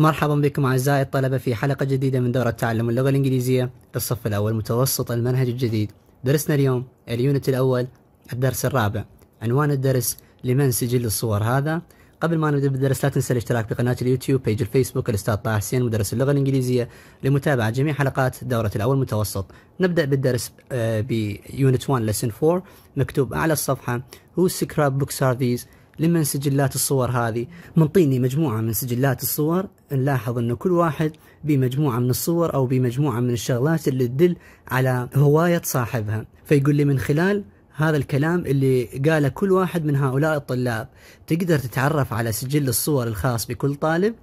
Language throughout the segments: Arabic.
مرحبا بكم أعزائي الطلبة في حلقة جديدة من دورة تعلم اللغة الإنجليزية للصف الأول متوسط المنهج الجديد درسنا اليوم اليونت الأول الدرس الرابع عنوان الدرس لمن سجل الصور هذا قبل ما نبدأ بالدرس لا تنسى الاشتراك بقناة اليوتيوب بيج الفيسبوك الأستاذ طه حسين مدرس اللغة الإنجليزية لمتابعة جميع حلقات دورة الأول متوسط نبدأ بالدرس آه، بيونت 1 لسن 4 مكتوب أعلى الصفحة Whose books are these؟ لمن سجلات الصور هذه منطيني مجموعة من سجلات الصور نلاحظ أنه كل واحد بمجموعة من الصور أو بمجموعة من الشغلات اللي تدل على هواية صاحبها فيقول لي من خلال هذا الكلام اللي قاله كل واحد من هؤلاء الطلاب تقدر تتعرف على سجل الصور الخاص بكل طالب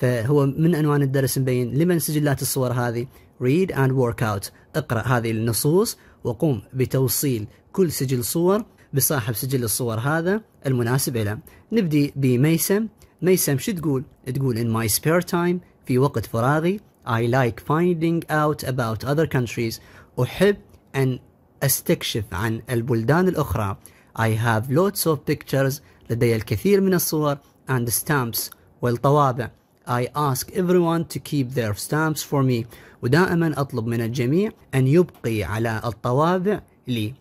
فهو من عنوان الدرس مبين لمن سجلات الصور هذه read and work out اقرأ هذه النصوص وقم بتوصيل كل سجل صور بصاحب سجل الصور هذا المناسب له نبدي بميسم ميسم شو تقول تقول in my spare time في وقت فراغي I like finding out about other countries أحب أن أستكشف عن البلدان الأخرى I have lots of pictures لدي الكثير من الصور and stamps والطوابع I ask everyone to keep their stamps for me ودائما أطلب من الجميع أن يبقي على الطوابع لي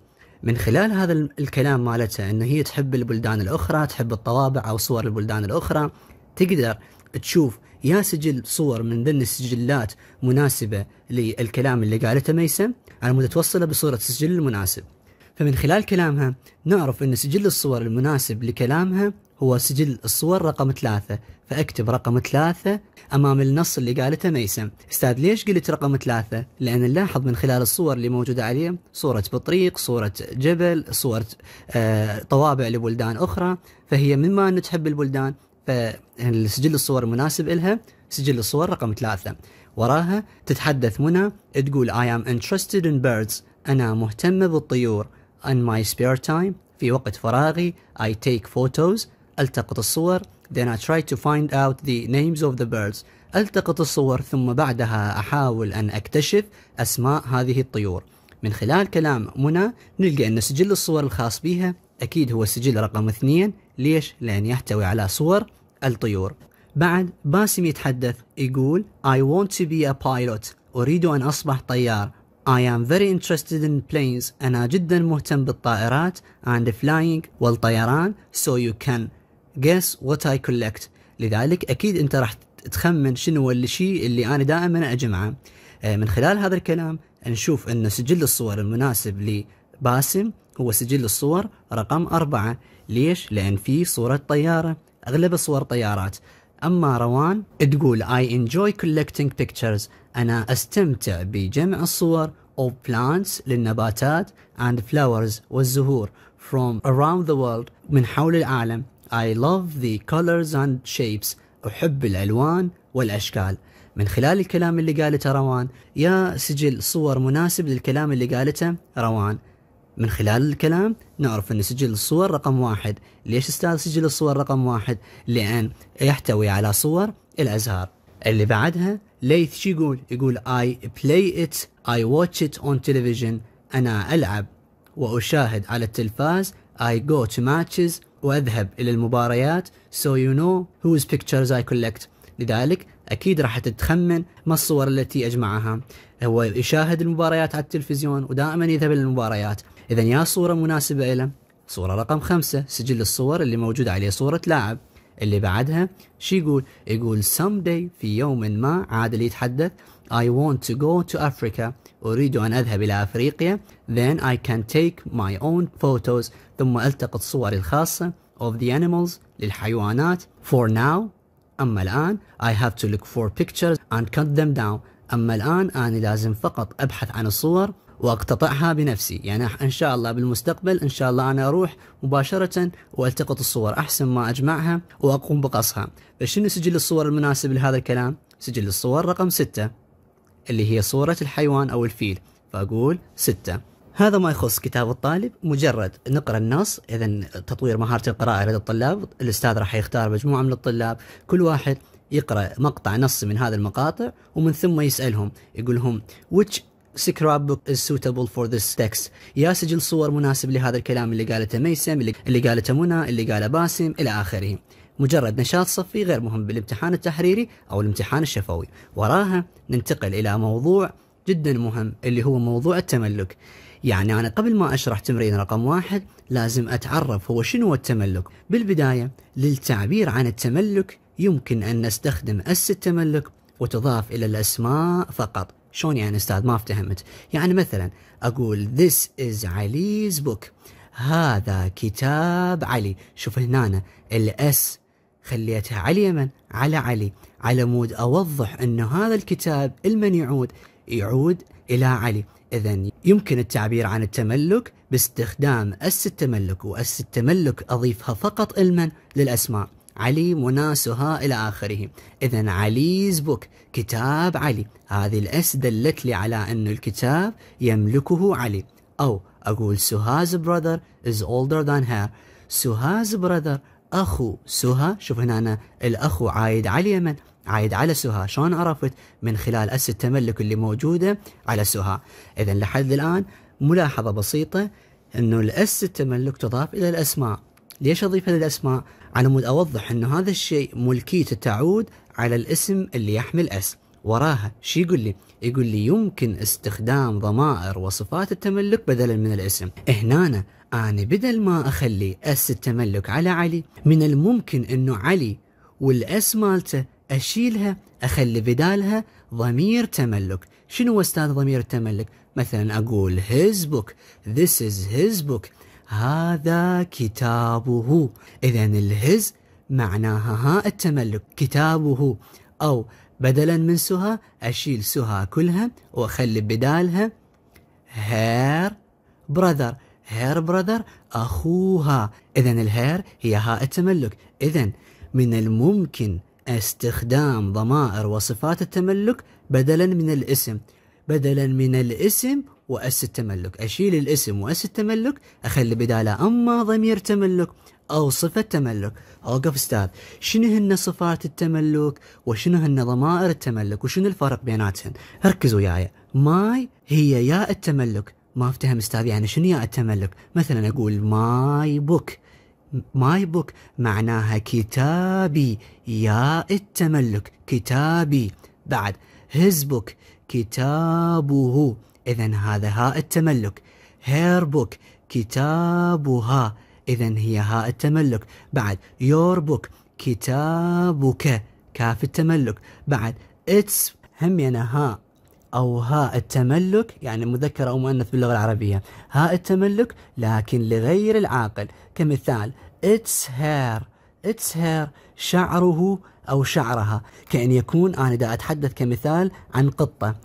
من خلال هذا الكلام مالتها ان هي تحب البلدان الاخرى تحب الطوابع او صور البلدان الاخرى تقدر تشوف يا سجل صور من ضمن السجلات مناسبة للكلام اللي قالته ميسم على مود توصله بصورة السجل المناسب فمن خلال كلامها نعرف أن سجل الصور المناسب لكلامها هو سجل الصور رقم ثلاثة فأكتب رقم ثلاثة أمام النص اللي قالته ميسم أستاذ ليش قلت رقم ثلاثة؟ لأن نلاحظ من خلال الصور اللي موجودة عليه صورة بطريق صورة جبل صورة آه طوابع لبلدان أخرى فهي مما أن تحب البلدان فسجل الصور المناسب إلها سجل الصور رقم ثلاثة وراها تتحدث منى تقول I am interested in birds أنا مهتمة بالطيور in my spare time في وقت فراغي I take photos ألتقط الصور then I try to find out the names of the birds ألتقط الصور ثم بعدها أحاول أن أكتشف أسماء هذه الطيور من خلال كلام منى نلقى أن سجل الصور الخاص بها أكيد هو سجل رقم اثنين ليش؟ لأن يحتوي على صور الطيور بعد باسم يتحدث يقول I want to be a pilot أريد أن أصبح طيار I am very interested in planes أنا جدا مهتم بالطائرات and flying والطيران so you can guess what I collect لذلك اكيد انت راح تخمن شنو هو الشيء اللي انا دائما اجمعه آه، من خلال هذا الكلام نشوف ان سجل الصور المناسب لباسم هو سجل الصور رقم أربعة ليش؟ لأن في صورة طيارة أغلب صور طيارات أما روان تقول I enjoy collecting pictures أنا أستمتع بجمع الصور of plants للنباتات and flowers والزهور from around the world من حول العالم I love the colors and shapes أحب الألوان والأشكال من خلال الكلام اللي قالته روان يا سجل صور مناسب للكلام اللي قالته روان من خلال الكلام نعرف أن سجل الصور رقم واحد ليش استاذ سجل الصور رقم واحد لأن يحتوي على صور الأزهار اللي بعدها ليث شي يقول يقول I play it I watch it on television أنا ألعب وأشاهد على التلفاز I go to matches وأذهب إلى المباريات so you know whose pictures I collect لذلك أكيد راح تتخمن ما الصور التي أجمعها هو يشاهد المباريات على التلفزيون ودائما يذهب للمباريات إذا يا صورة مناسبة له صورة رقم خمسة سجل الصور اللي موجود عليه صورة لاعب اللي بعدها شو يقول يقول someday في يوم ما عادل يتحدث I want to go to Africa أريد أن أذهب إلى أفريقيا then I can take my own photos ثم ألتقط صوري الخاصة of the animals للحيوانات for now أما الآن I have to look for pictures and cut them down أما الآن أنا لازم فقط أبحث عن الصور واقتطعها بنفسي يعني ان شاء الله بالمستقبل ان شاء الله انا اروح مباشره والتقط الصور احسن ما اجمعها واقوم بقصها فشنو سجل الصور المناسب لهذا الكلام سجل الصور رقم 6 اللي هي صورة الحيوان أو الفيل فأقول ستة هذا ما يخص كتاب الطالب مجرد نقرا النص اذا تطوير مهاره القراءه لدى الطلاب الاستاذ راح يختار مجموعه من الطلاب كل واحد يقرا مقطع نص من هذه المقاطع ومن ثم يسالهم يقول لهم which scrapbook is suitable for this text يا سجل صور مناسب لهذا الكلام اللي قالته ميسم اللي قالته منى اللي قاله باسم الى اخره مجرد نشاط صفي غير مهم بالامتحان التحريري أو الامتحان الشفوي وراها ننتقل إلى موضوع جدا مهم اللي هو موضوع التملك يعني أنا قبل ما أشرح تمرين رقم واحد لازم أتعرف هو شنو التملك بالبداية للتعبير عن التملك يمكن أن نستخدم أس التملك وتضاف إلى الأسماء فقط شلون يعني أستاذ ما افتهمت يعني مثلا أقول this is علي's book هذا كتاب علي شوف هنا الأس خليتها على اليمن على علي على مود أوضح أن هذا الكتاب المن يعود يعود إلى علي إذا يمكن التعبير عن التملك باستخدام أس التملك وأس التملك أضيفها فقط المن للأسماء علي مناسها إلى آخره إذا عليز بوك كتاب علي هذه الأس دلت لي على أن الكتاب يملكه علي أو أقول سهاز براذر is older than her سهاز براذر أخو سهى شوف هنا أنا الأخو عايد على اليمن عايد على سهى شلون عرفت من خلال أس التملك اللي موجودة على سهى إذا لحد الآن ملاحظة بسيطة أنه الأس التملك تضاف إلى الأسماء ليش أضيفها للأسماء على مود أوضح أنه هذا الشيء ملكيته تعود على الاسم اللي يحمل أس وراها شو يقول لي؟ يقول لي يمكن استخدام ضمائر وصفات التملك بدلا من الاسم. هنا أنا بدل ما أخلي أس التملك على علي من الممكن أنه علي والأس مالته أشيلها أخلي بدالها ضمير تملك شنو أستاذ ضمير التملك مثلا أقول his book this is his book هذا كتابه إذا الهز معناها ها التملك كتابه أو بدلا من سها أشيل سها كلها وأخلي بدالها هير براذر هير برادر أخوها إذا الهير هي هاء التملك إذا من الممكن استخدام ضمائر وصفات التملك بدلا من الاسم بدلا من الاسم وأس التملك أشيل الاسم وأس التملك أخلي بداله أما ضمير تملك أو صفة تملك أوقف أستاذ شنو هن صفات التملك وشنو هن ضمائر التملك وشنو الفرق بيناتهن ركزوا وياي ماي هي ياء التملك ما افتهم استاذ يعني شنو يا التملك مثلا اقول ماي بوك ماي بوك معناها كتابي يا التملك كتابي بعد هيز بوك كتابه إذا هذا هاء التملك هير بوك كتابها إذا هي هاء التملك بعد يور بوك كتابك كاف التملك بعد اتس هم هاء أو هاء التملك يعني مذكر أو مؤنث باللغة العربية هاء التملك لكن لغير العاقل كمثال its hair its hair شعره أو شعرها كأن يكون أنا دا أتحدث كمثال عن قطة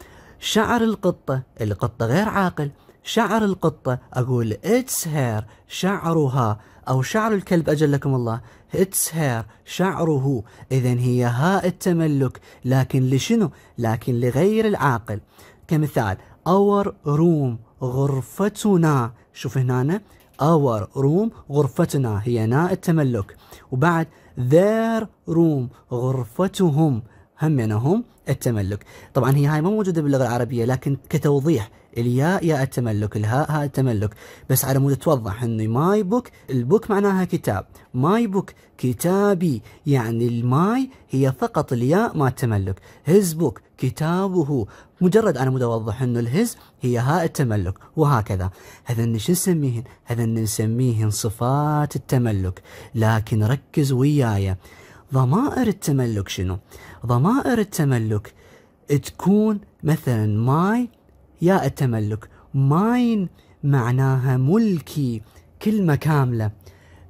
شعر القطة القطة غير عاقل شعر القطة أقول its hair شعرها أو شعر الكلب أجلكم الله It's hair شعره إذا هي هاء التملك لكن لشنو؟ لكن لغير العاقل كمثال our room غرفتنا شوف هنا our room غرفتنا هي ناء التملك وبعد their room غرفتهم همينهم التملك طبعا هي هاي ما موجودة باللغة العربية لكن كتوضيح الياء يا التملك الهاء ها التملك بس على مود توضح انه ماي بوك البوك معناها كتاب ماي بوك كتابي يعني الماي هي فقط الياء ما التملك هز بوك كتابه مجرد انا مود اوضح انه الهز هي هاء التملك وهكذا هذن شو نسميهن هذن نسميهن صفات التملك لكن ركز وياي ضمائر التملك شنو ضمائر التملك تكون مثلا ماي يا التملك ماين معناها ملكي كلمة كاملة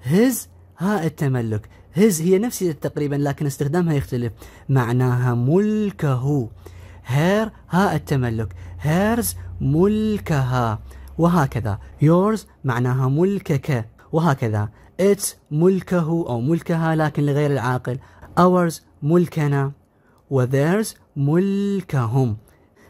هز ها التملك هز هي نفس تقريبا لكن استخدامها يختلف معناها ملكه هير ها التملك هيرز ملكها وهكذا يورز معناها ملكك وهكذا It's ملكه أو ملكها لكن لغير العاقل ours ملكنا و theirs ملكهم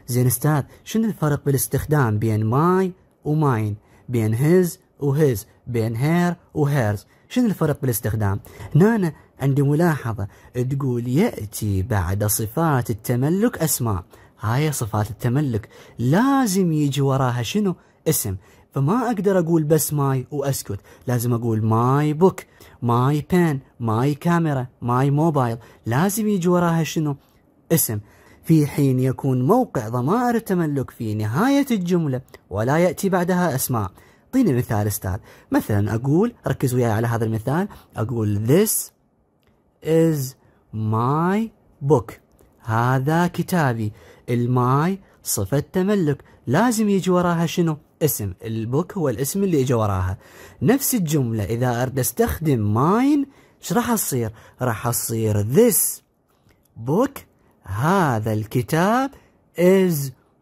زين استاذ شنو الفرق بالاستخدام بين my و mine بين his و his بين her و hers شنو الفرق بالاستخدام هنا عندي ملاحظة تقول يأتي بعد صفات التملك أسماء هاي صفات التملك لازم يجي وراها شنو اسم فما أقدر أقول بس ماي وأسكت لازم أقول ماي بوك ماي بان ماي كاميرا ماي موبايل لازم يجي وراها شنو اسم في حين يكون موقع ضمائر التملك في نهاية الجملة ولا يأتي بعدها أسماء أعطيني مثال استاذ مثلا أقول ركز وياي على هذا المثال أقول this is my book هذا كتابي الماي صفة تملك لازم يجي وراها شنو اسم البوك هو الاسم اللي اجى وراها نفس الجملة إذا أرد أستخدم ماين ايش راح تصير راح تصير this book هذا الكتاب is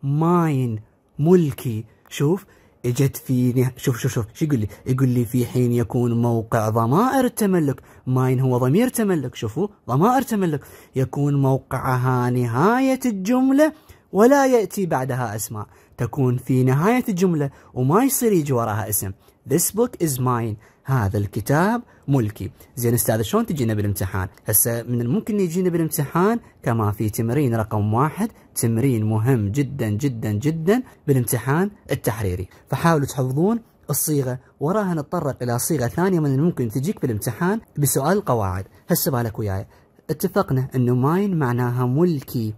mine ملكي شوف اجت في شوف شوف شوف شو يقول لي؟ يقول لي في حين يكون موقع ضمائر التملك، ماين هو ضمير تملك، شوفوا ضمائر تملك، يكون موقعها نهاية الجملة ولا يأتي بعدها أسماء، تكون في نهاية الجملة وما يصير يجي وراها اسم This book is mine هذا الكتاب ملكي زين استاذ شلون تجينا بالامتحان هسه من الممكن يجينا بالامتحان كما في تمرين رقم واحد تمرين مهم جدا جدا جدا بالامتحان التحريري فحاولوا تحفظون الصيغة وراها نتطرق إلى صيغة ثانية من الممكن تجيك بالامتحان بسؤال القواعد هسه بالك وياي اتفقنا أنه ماين معناها ملكي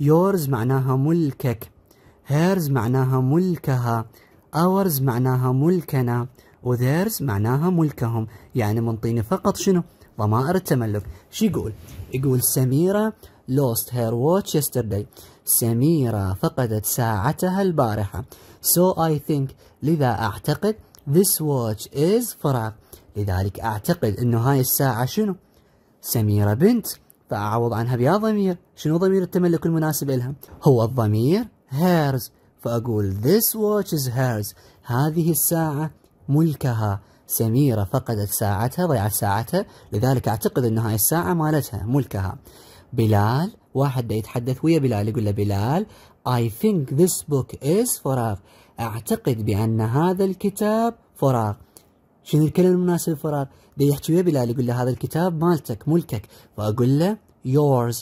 يورز معناها ملكك هيرز معناها ملكها اورز معناها ملكنا وذيرز معناها ملكهم يعني منطيني فقط شنو ضمائر التملك شو يقول يقول سميرة lost her watch yesterday سميرة فقدت ساعتها البارحة so I think لذا أعتقد this watch is فراغ لذلك أعتقد أنه هاي الساعة شنو سميرة بنت فأعوض عنها بيا ضمير شنو ضمير التملك المناسب لها هو الضمير hers فأقول this watch is hers هذه الساعة ملكها سميرة فقدت ساعتها ضيعت ساعتها لذلك أعتقد أن هاي الساعة مالتها ملكها بلال واحد يتحدث ويا بلال يقول له بلال I think this book is فراغ أعتقد بأن هذا الكتاب فراغ شنو الكلمة المناسبة فراغ ده يحكي ويا بلال يقول له هذا الكتاب مالتك ملكك فأقول له yours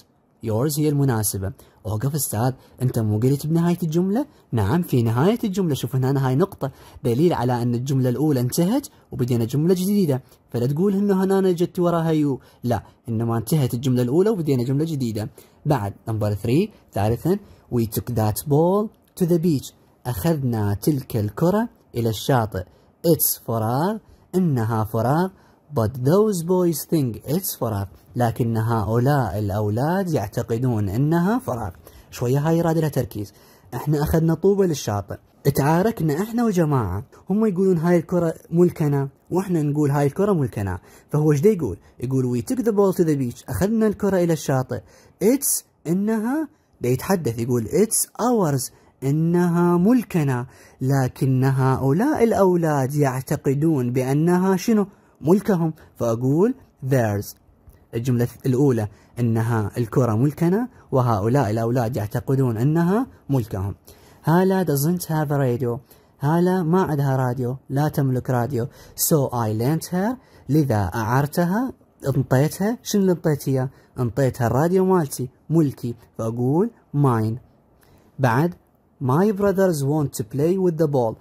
yours هي المناسبة اوقف استاذ انت مو قلت بنهايه الجمله؟ نعم في نهايه الجمله شوف هنا هاي نقطه دليل على ان الجمله الاولى انتهت وبدينا جمله جديده فلا تقول انه هنا جت وراها يو لا انما انتهت الجمله الاولى وبدينا جمله جديده بعد نمبر 3 ثالثا وي توك ذات بول تو ذا بيتش اخذنا تلك الكره الى الشاطئ اتس فراغ انها فراغ But those boys think it's فراغ لكن هؤلاء الأولاد يعتقدون أنها فراغ شوية هاي إرادة لها تركيز احنا أخذنا طوبة للشاطئ تعاركنا احنا وجماعة هم يقولون هاي الكرة ملكنا واحنا نقول هاي الكرة ملكنا فهو ايش يقول يقول وي took the ball to the beach أخذنا الكرة إلى الشاطئ it's إنها بيتحدث يقول it's ours إنها ملكنا لكن هؤلاء الأولاد يعتقدون بأنها شنو ملكهم فأقول theirs الجملة الأولى أنها الكرة ملكنا وهؤلاء الأولاد يعتقدون أنها ملكهم هالا doesn't have a radio هالا ما عندها راديو لا تملك راديو so I lent her لذا أعرتها انطيتها شنو اللي انطيتها انطيتها الراديو مالتي ملكي فأقول mine بعد my brothers want to play with the ball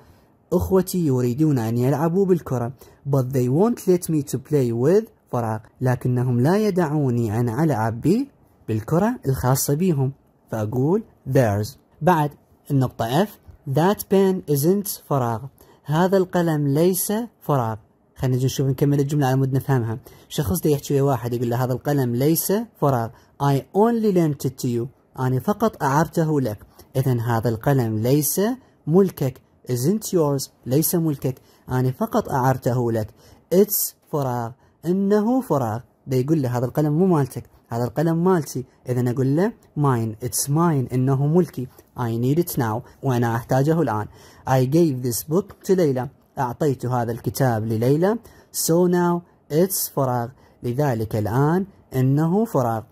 إخوتي يريدون أن يلعبوا بالكرة but they won't let me to play with فراغ لكنهم لا يدعوني أن ألعب بي بالكرة الخاصة بهم فأقول theirs بعد النقطة F that pen isn't فراغ هذا القلم ليس فراغ خلينا نجي نشوف نكمل الجملة على مود نفهمها شخص دي يحكي ويا واحد يقول له هذا القلم ليس فراغ I only lent it to you أنا فقط أعرته لك إذا هذا القلم ليس ملكك isn't yours ليس ملكك أنا فقط أعرته لك it's فراغ إنه فراغ بيقول له هذا القلم مو مالتك هذا القلم مالتي إذا أقول له mine it's mine إنه ملكي I need it now وأنا أحتاجه الآن I gave this book to ليلى أعطيت هذا الكتاب لليلى so now it's فراغ لذلك الآن إنه فراغ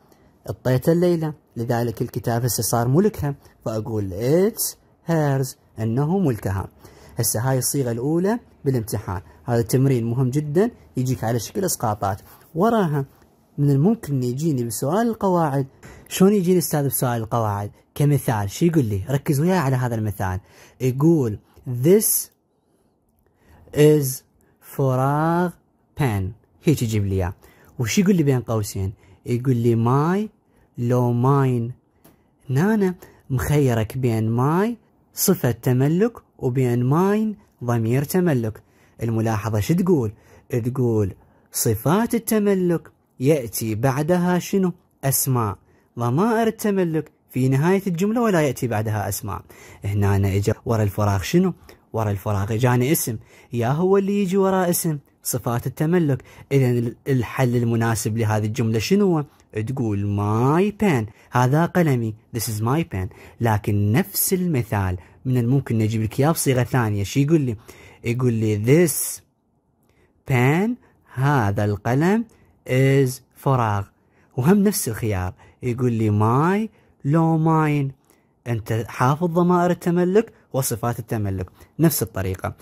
اعطيته ليلى لذلك الكتاب هسه صار ملكها فأقول it's hers أنه ملتهب. هسه هاي الصيغة الأولى بالامتحان هذا تمرين مهم جدا يجيك على شكل إسقاطات وراها من الممكن أن يجيني بسؤال القواعد شلون يجيني استاذ بسؤال القواعد كمثال شو يقول لي ركز وياي على هذا المثال يقول this is فراغ pen هيك يجيب لي اياه وش يقول لي بين قوسين يقول لي ماي لو ماين نانا مخيرك بين ماي صفة تملك وبين ماين ضمير تملك الملاحظة شو تقول؟ تقول صفات التملك يأتي بعدها شنو؟ أسماء ضمائر التملك في نهاية الجملة ولا يأتي بعدها أسماء هنا أنا إجا ورا الفراغ شنو؟ ورا الفراغ إجاني اسم يا هو اللي يجي وراء اسم صفات التملك إذا الحل المناسب لهذه الجملة شنو؟ تقول ماي بان هذا قلمي this is my pen لكن نفس المثال من الممكن نجيب لك اياه بصيغه ثانيه شو يقول لي؟ يقول لي this pen هذا القلم is فراغ وهم نفس الخيار يقول لي ماي لو ماين انت حافظ ضمائر التملك وصفات التملك نفس الطريقه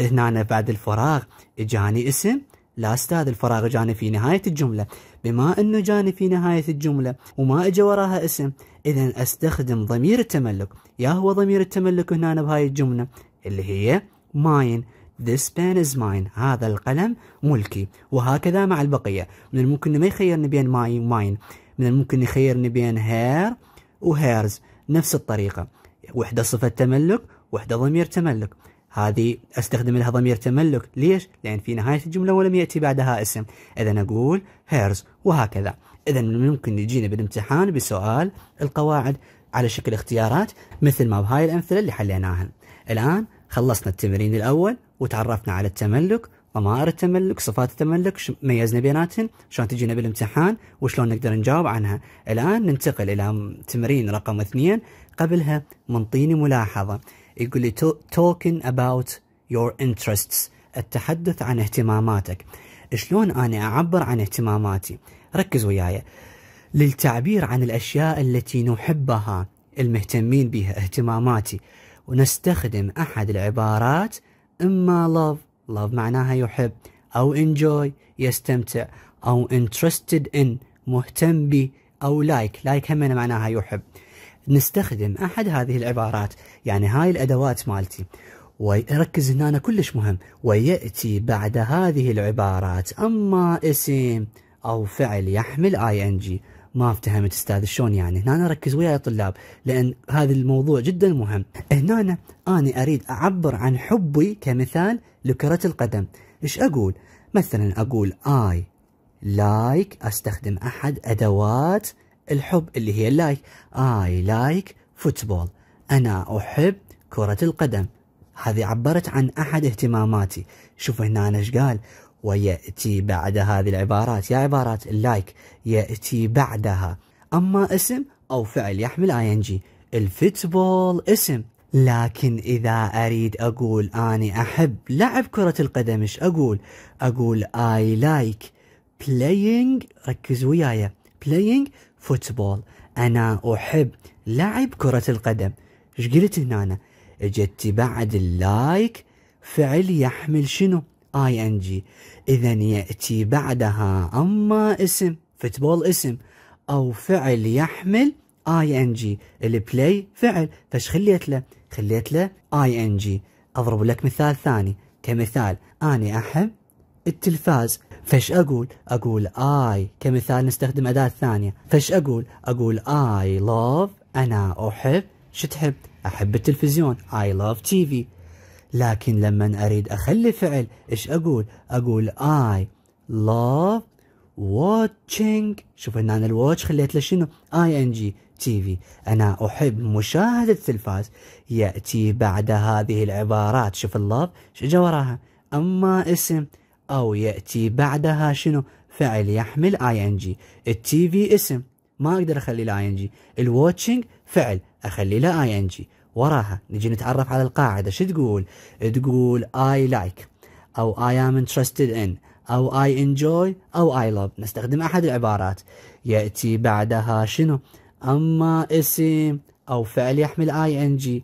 هنا بعد الفراغ اجاني اسم لا استاذ الفراغ اجاني في نهايه الجمله بما أنه جاني في نهاية الجملة وما أجى وراها اسم إذا أستخدم ضمير التملك يا هو ضمير التملك هنا بهاي الجملة اللي هي ماين This pen is mine هذا القلم ملكي وهكذا مع البقية من الممكن ما يخيرني بين ماي وماين من الممكن يخيرني بين هير وهيرز نفس الطريقة وحدة صفة تملك وحدة ضمير تملك هذه استخدم لها ضمير تملك ليش؟ لأن في نهاية الجملة ولم يأتي بعدها اسم إذا أقول هيرز وهكذا إذا ممكن يجينا بالامتحان بسؤال القواعد على شكل اختيارات مثل ما بهاي الأمثلة اللي حليناها الآن خلصنا التمرين الأول وتعرفنا على التملك ضمائر التملك صفات التملك ميزنا بيناتهم شلون تجينا بالامتحان وشلون نقدر نجاوب عنها الآن ننتقل إلى تمرين رقم اثنين قبلها منطيني ملاحظة يقول لي talking about your interests التحدث عن اهتماماتك شلون أنا أعبر عن اهتماماتي ركز وياي للتعبير عن الأشياء التي نحبها المهتمين بها اهتماماتي ونستخدم أحد العبارات إما love love معناها يحب أو enjoy يستمتع أو interested in مهتم بي أو like like هم معناها يحب نستخدم احد هذه العبارات يعني هاي الادوات مالتي ويركز هنا كلش مهم وياتي بعد هذه العبارات اما اسم او فعل يحمل اي ان جي ما افتهمت استاذ شلون يعني هنا ركز وياي الطلاب لان هذا الموضوع جدا مهم هنا أنا, انا اريد اعبر عن حبي كمثال لكرة القدم ايش اقول مثلا اقول اي لايك like استخدم احد ادوات الحب اللي هي اللايك اي لايك فوتبول انا احب كرة القدم هذه عبرت عن احد اهتماماتي شوفوا هنا انا ايش قال وياتي بعد هذه العبارات يا عبارات اللايك ياتي بعدها اما اسم او فعل يحمل اي ان جي الفوتبول اسم لكن إذا أريد أقول أني أحب لعب كرة القدم إيش أقول؟ أقول I like playing ركز وياي playing فوتبول انا احب لعب كرة القدم ايش قلت هنا أنا؟ اجت بعد اللايك فعل يحمل شنو اي ان جي اذا ياتي بعدها اما اسم فوتبول اسم او فعل يحمل اي ان جي البلاي فعل فاش خليت له خليت له اي ان جي اضرب لك مثال ثاني كمثال اني احب التلفاز فش أقول أقول I كمثال نستخدم أداة ثانية فش أقول أقول I love أنا أحب شو تحب أحب التلفزيون I love TV لكن لما أريد أخلي فعل إيش أقول أقول I love watching شوف هنا أنا الواتش خليت له شنو ing TV أنا أحب مشاهدة التلفاز يأتي بعد هذه العبارات شوف اللوف شو جا وراها أما اسم أو يأتي بعدها شنو فعل يحمل اي ان جي التي في اسم ما أقدر أخلي له اي ان جي الواتشنج فعل أخلي له اي ان جي وراها نجي نتعرف على القاعدة شو تقول تقول I like أو I am interested in أو I enjoy أو I love نستخدم أحد العبارات يأتي بعدها شنو أما اسم أو فعل يحمل اي ان جي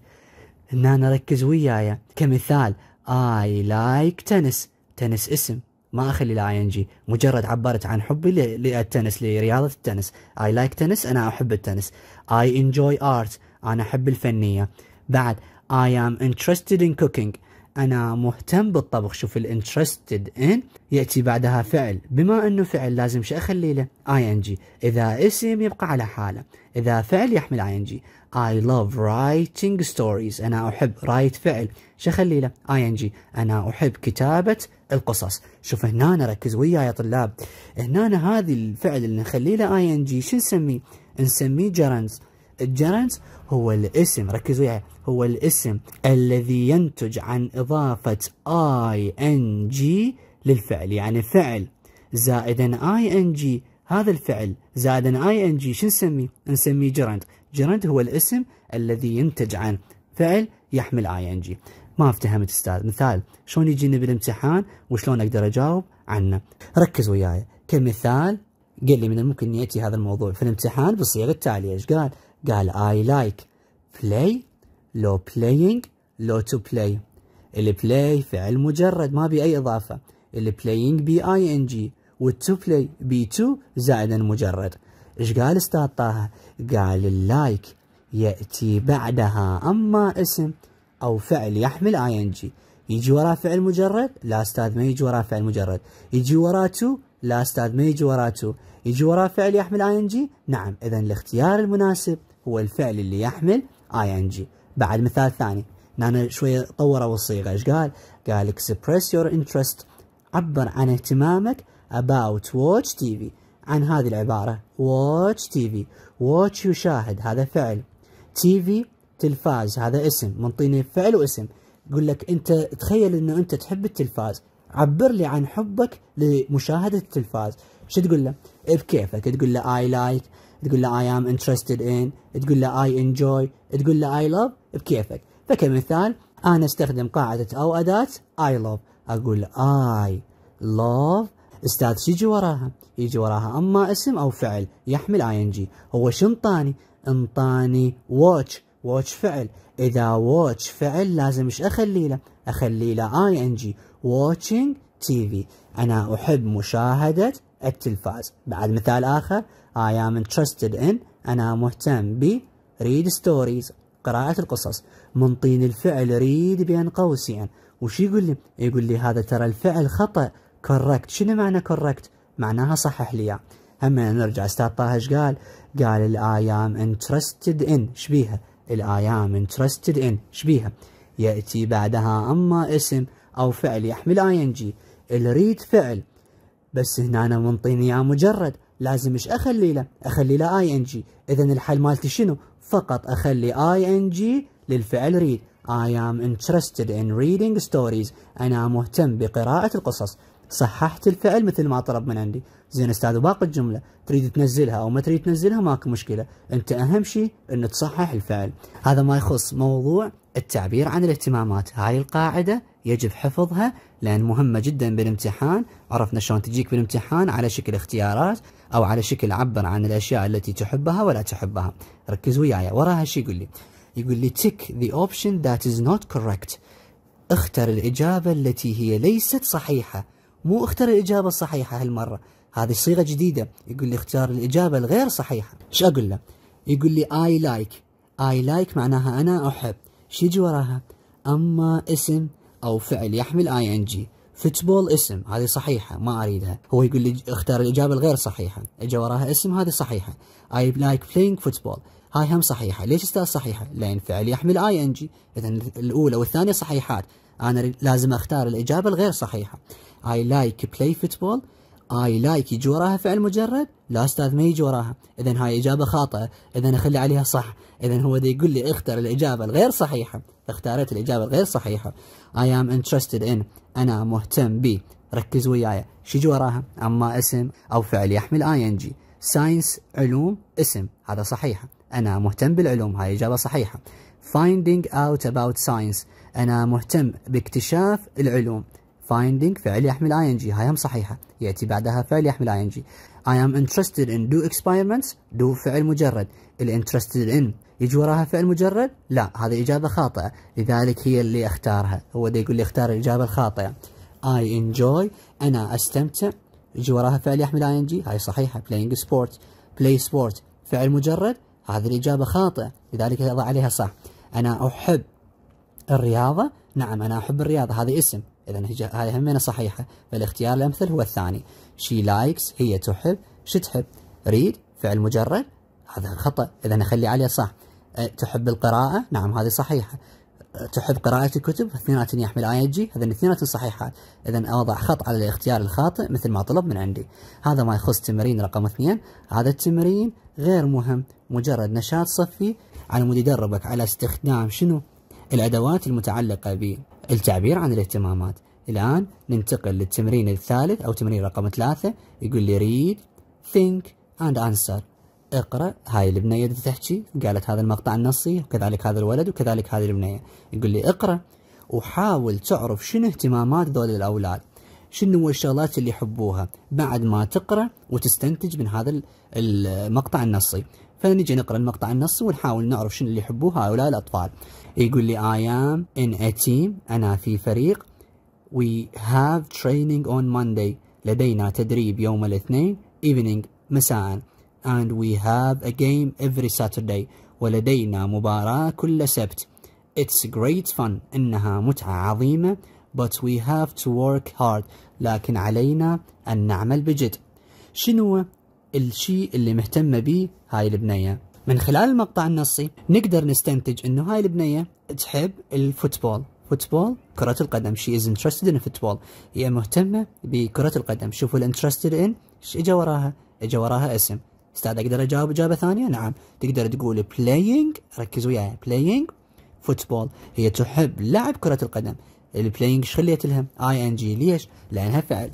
هنا نركز وياي كمثال I like tennis تنس اسم ما اخلي الاي ان جي مجرد عبرت عن حبي للتنس لرياضه التنس اي لايك تنس انا احب التنس اي انجوي ارت انا احب الفنيه بعد اي ام انترستد ان كوكينج انا مهتم بالطبخ شوف الانترستد ان ياتي بعدها فعل بما انه فعل لازم شو اخلي له اي ان جي اذا اسم يبقى على حاله اذا فعل يحمل اي ان جي I love writing stories أنا أحب رايت فعل شو أخلي له I N G أنا أحب كتابة القصص شوف هنا ركز وياي يا طلاب هنا هذه الفعل اللي نخليه له اي ان جي شو نسميه نسميه جرنز الجرنز هو الاسم ركز وياي هو الاسم الذي ينتج عن اضافه اي ان جي للفعل يعني فعل زائدا اي ان جي هذا الفعل زائدا اي ان جي شو نسميه نسميه جرنز جرنز هو الاسم الذي ينتج عن فعل يحمل اي ان جي ما افتهمت استاذ مثال شلون يجيني بالامتحان وشلون اقدر اجاوب عنه ركز وياي كمثال قال لي من الممكن ان ياتي هذا الموضوع في الامتحان بالصيغه التاليه ايش قال؟ قال اي لايك بلاي لو بلاينج لو تو بلاي البلاي فعل مجرد ما بي اي اضافه البلاينج بي اي ان جي والتو بلاي بي تو زائدا مجرد ايش قال استاذ طه؟ قال اللايك ياتي بعدها اما اسم او فعل يحمل اي ان جي يجي وراه فعل مجرد لا استاذ ما يجي وراه فعل مجرد يجي وراه تو لا استاذ ما يجي وراه تو يجي وراه فعل يحمل اي ان جي نعم اذا الاختيار المناسب هو الفعل اللي يحمل اي ان جي بعد مثال ثاني نانا شوية طوروا الصيغة ايش قال؟ قال express your interest عبر عن اهتمامك about watch TV عن هذه العبارة watch TV watch يشاهد هذا فعل TV تلفاز هذا اسم منطيني فعل واسم يقول لك انت تخيل انه انت تحب التلفاز عبر لي عن حبك لمشاهده التلفاز شو تقول له إيه، بكيفك تقول له اي لايك تقول له اي ام انترستد ان تقول له اي انجوي تقول له اي love بكيفك فكمثال انا استخدم قاعده او اداه اي love اقول اي love استاذ شو يجي وراها؟ يجي وراها اما اسم او فعل يحمل اي ان جي هو شو انطاني؟ انطاني واتش واتش فعل اذا واتش فعل لازم ايش اخلي له اخلي له اي ان جي واتشينج تي في انا احب مشاهده التلفاز بعد مثال اخر I am interested in انا مهتم ب read stories قراءة القصص منطين الفعل ريد بين قوسين وش يقول لي؟ يقول لي هذا ترى الفعل خطأ كوركت شنو معنى كوركت؟ معناها صحح لي هم نرجع استاذ طه قال؟ قال الاي ام انترستد ان بيها؟ الآي ام انترستد ان شبيها يأتي بعدها أما اسم أو فعل يحمل اي ان جي الريد فعل بس هنا أنا منطيني إياه مجرد لازم ايش اخلي له؟ اخلي له اي ان جي، اذا الحل مالتي شنو؟ فقط اخلي اي ان جي للفعل ريد، I am interested in reading stories، انا مهتم بقراءة القصص، صححت الفعل مثل ما طلب من عندي، زين استاذ باقي الجمله تريد تنزلها او ما تريد تنزلها ماكو مشكله انت اهم شيء ان تصحح الفعل هذا ما يخص موضوع التعبير عن الاهتمامات هاي القاعده يجب حفظها لان مهمه جدا بالامتحان عرفنا شلون تجيك بالامتحان على شكل اختيارات او على شكل عبر عن الاشياء التي تحبها ولا تحبها ركز وياي وراها شيء يقول لي يقول لي تك ذا اوبشن ذات از نوت كوركت اختر الاجابه التي هي ليست صحيحه مو اختر الاجابه الصحيحه هالمره هذه صيغه جديده يقول لي اختار الاجابه الغير صحيحه ايش اقول له يقول لي اي لايك اي لايك معناها انا احب ايش يجي وراها اما اسم او فعل يحمل اي ان جي فوتبول اسم هذه صحيحة ما أريدها هو يقول لي اختار الإجابة الغير صحيحة إجا وراها اسم هذه صحيحة I like playing football هاي هم صحيحة ليش استاذ صحيحة لأن فعل يحمل اي ان جي إذا الأولى والثانية صحيحات أنا لازم أختار الإجابة الغير صحيحة I like play football اي لايك يجي وراها فعل مجرد لا استاذ ما يجي وراها اذا هاي اجابه خاطئه اذا اخلي عليها صح اذا هو دي يقول لي اختر الاجابه الغير صحيحه اختارت الاجابه الغير صحيحه اي ام انترستد ان انا مهتم ب ركز وياي شو يجي وراها اما اسم او فعل يحمل اي ان جي، ساينس علوم اسم هذا صحيح انا مهتم بالعلوم هاي اجابه صحيحه فايندينج اوت اباوت ساينس، أنا مهتم باكتشاف العلوم finding فعل يحمل ing هاي هم صحيحة يأتي بعدها فعل يحمل ing I am interested in do experiments do فعل مجرد ال interested in يجي وراها فعل مجرد لا هذه إجابة خاطئة لذلك هي اللي اختارها هو دي يقول لي اختار الإجابة الخاطئة I enjoy أنا أستمتع يجي وراها فعل يحمل ing هاي صحيحة playing sport play sport فعل مجرد هذه الإجابة خاطئة لذلك أضع عليها صح أنا أحب الرياضة نعم أنا أحب الرياضة هذا اسم إذا هاي همينة صحيحة فالاختيار الأمثل هو الثاني she likes هي تحب شو تحب read فعل مجرد هذا خطأ إذا نخلي عليه صح أه، تحب القراءة نعم هذه صحيحة أه، تحب قراءة الكتب اثنيناتهم يحمل آي جي هذا اثنيناتهم صحيحات إذا أوضع خط على الاختيار الخاطئ مثل ما طلب من عندي هذا ما يخص تمرين رقم اثنين هذا التمرين غير مهم مجرد نشاط صفي على مود يدربك على استخدام شنو الأدوات المتعلقة به التعبير عن الاهتمامات الآن ننتقل للتمرين الثالث أو تمرين رقم ثلاثة يقول لي read think and answer اقرأ هاي البنية اللي تحكي قالت هذا المقطع النصي وكذلك هذا الولد وكذلك هذه البنية يقول لي اقرأ وحاول تعرف شنو اهتمامات ذول الأولاد شنو هو الشغلات اللي يحبوها بعد ما تقرأ وتستنتج من هذا المقطع النصي فنجي نقرأ المقطع النصي ونحاول نعرف شنو اللي يحبوه هؤلاء الأطفال يقول لي I am in a team أنا في فريق we have training on Monday لدينا تدريب يوم الاثنين evening مساء and we have a game every Saturday ولدينا مباراة كل سبت It's great fun إنها متعة عظيمة but we have to work hard لكن علينا أن نعمل بجد شنو الشيء اللي مهتمة به هاي البنية من خلال المقطع النصي نقدر نستنتج انه هاي البنيه تحب الفوتبول فوتبول كرة القدم she is interested in football هي مهتمة بكرة القدم شوفوا الانترستد ان ايش اجى وراها اجى وراها اسم استاذ اقدر اجاوب اجابة ثانية نعم تقدر تقول playing ركزوا وياها playing فوتبول هي تحب لعب كرة القدم البلاينج ايش خليت لها اي ان جي ليش لانها فعل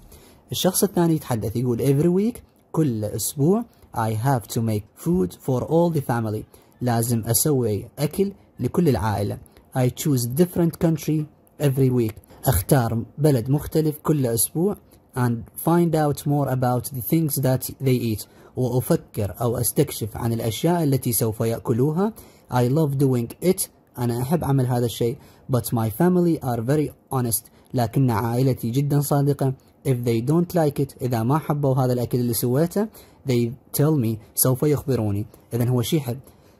الشخص الثاني يتحدث يقول every week كل اسبوع I have to make food for all the family لازم أسوي أكل لكل العائلة I choose different country every week أختار بلد مختلف كل أسبوع and find out more about the things that they eat وأفكر أو أستكشف عن الأشياء التي سوف يأكلوها I love doing it أنا أحب عمل هذا الشيء but my family are very honest لكن عائلتي جدا صادقة if they don't like it إذا ما حبوا هذا الأكل اللي سويته they tell me سوف يخبروني إذا هو شي يحب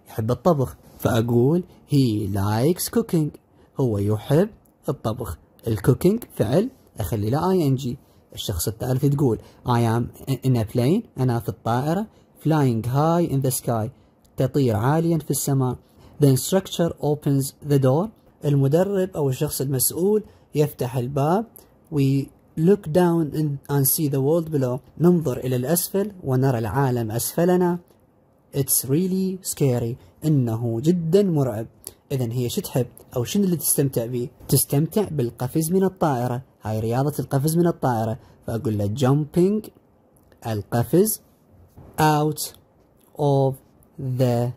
يحب الطبخ فأقول he likes cooking هو يحب الطبخ الكوكينج فعل أخلي له جي الشخص الثالث تقول I am in a plane أنا في الطائرة flying high in the sky تطير عاليا في السماء the instructor opens the door المدرب أو الشخص المسؤول يفتح الباب we look down and see the world below ننظر إلى الأسفل ونرى العالم أسفلنا It's really scary إنه جدا مرعب إذا هي شو تحب أو شنو اللي تستمتع به تستمتع بالقفز من الطائرة هاي رياضة القفز من الطائرة فأقول له jumping القفز out of the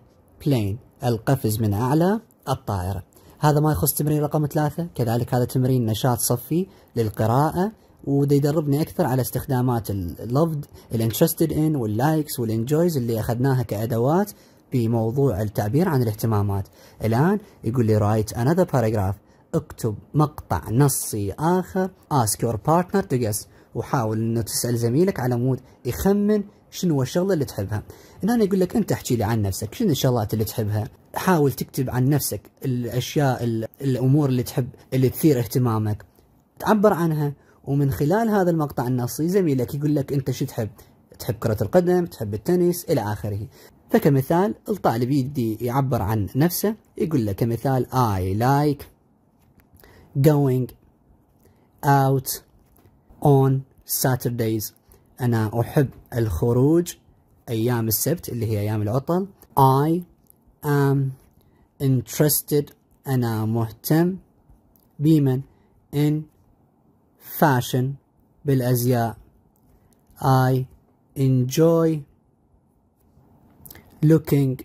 plane القفز من أعلى الطائرة هذا ما يخص تمرين رقم ثلاثة كذلك هذا تمرين نشاط صفي للقراءة وده يدربني اكثر على استخدامات اللفد الانترستد ان واللايكس والانجويز اللي اخذناها كادوات بموضوع التعبير عن الاهتمامات الان يقول لي رايت انذر باراجراف اكتب مقطع نصي اخر ask your partner to guess وحاول انه تسال زميلك على مود يخمن شنو الشغله اللي تحبها هنا يقول لك انت احكي لي عن نفسك شنو الشغلات اللي تحبها حاول تكتب عن نفسك الاشياء الامور اللي تحب اللي تثير اهتمامك تعبر عنها ومن خلال هذا المقطع النصي زميلك يقول لك انت شو تحب تحب كرة القدم تحب التنس الى اخره فكمثال الطالب يدي يعبر عن نفسه يقول لك كمثال I like going out on Saturdays أنا أحب الخروج أيام السبت اللي هي أيام العطل I am interested أنا مهتم بمن in فاشن بالأزياء I enjoy looking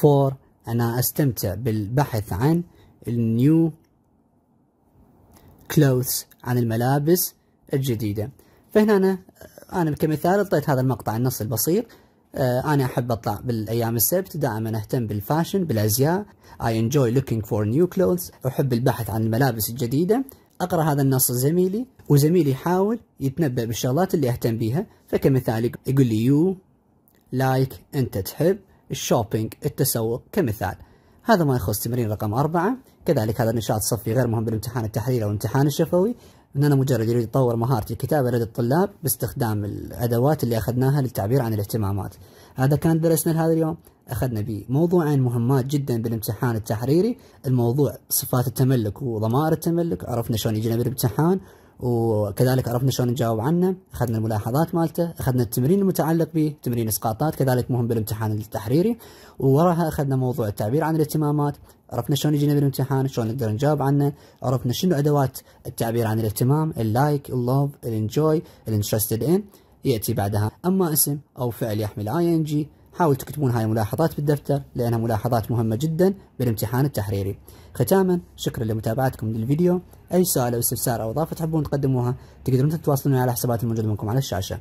for أنا أستمتع بالبحث عن النيو clothes عن الملابس الجديدة فهنا أنا, أنا كمثال أعطيت هذا المقطع النص البسيط آه، أنا أحب أطلع بالأيام السبت دائما أهتم بالفاشن بالأزياء I enjoy looking for new clothes أحب البحث عن الملابس الجديدة اقرا هذا النص لزميلي وزميلي يحاول يتنبأ بالشغلات اللي اهتم بيها فكمثال يقول لي يو لايك انت تحب الشوبينج التسوق كمثال هذا ما يخص تمرين رقم أربعة كذلك هذا النشاط الصفي غير مهم بالامتحان التحريري أو الامتحان الشفوي أن أنا مجرد أريد أطور مهارة الكتابة لدى الطلاب باستخدام الأدوات اللي أخذناها للتعبير عن الاهتمامات هذا كان درسنا لهذا اليوم أخذنا به موضوعين مهمات جدا بالامتحان التحريري الموضوع صفات التملك وضمائر التملك عرفنا شلون يجينا بالامتحان وكذلك عرفنا شلون نجاوب عنه أخذنا الملاحظات مالته أخذنا التمرين المتعلق به تمرين إسقاطات كذلك مهم بالامتحان التحريري ووراها أخذنا موضوع التعبير عن الاهتمامات عرفنا شلون يجينا بالامتحان شلون نقدر نجاوب عنه عرفنا شنو أدوات التعبير عن الاهتمام اللايك اللوف الانجوي الانترستد ان يأتي بعدها أما اسم أو فعل يحمل آي إن جي حاول تكتبون هاي الملاحظات بالدفتر لأنها ملاحظات مهمة جدا بالامتحان التحريري ختاما شكرا لمتابعتكم للفيديو أي سؤال أو استفسار أو إضافة تحبون تقدموها تقدرون تتواصلون على حسابات الموجودة منكم على الشاشة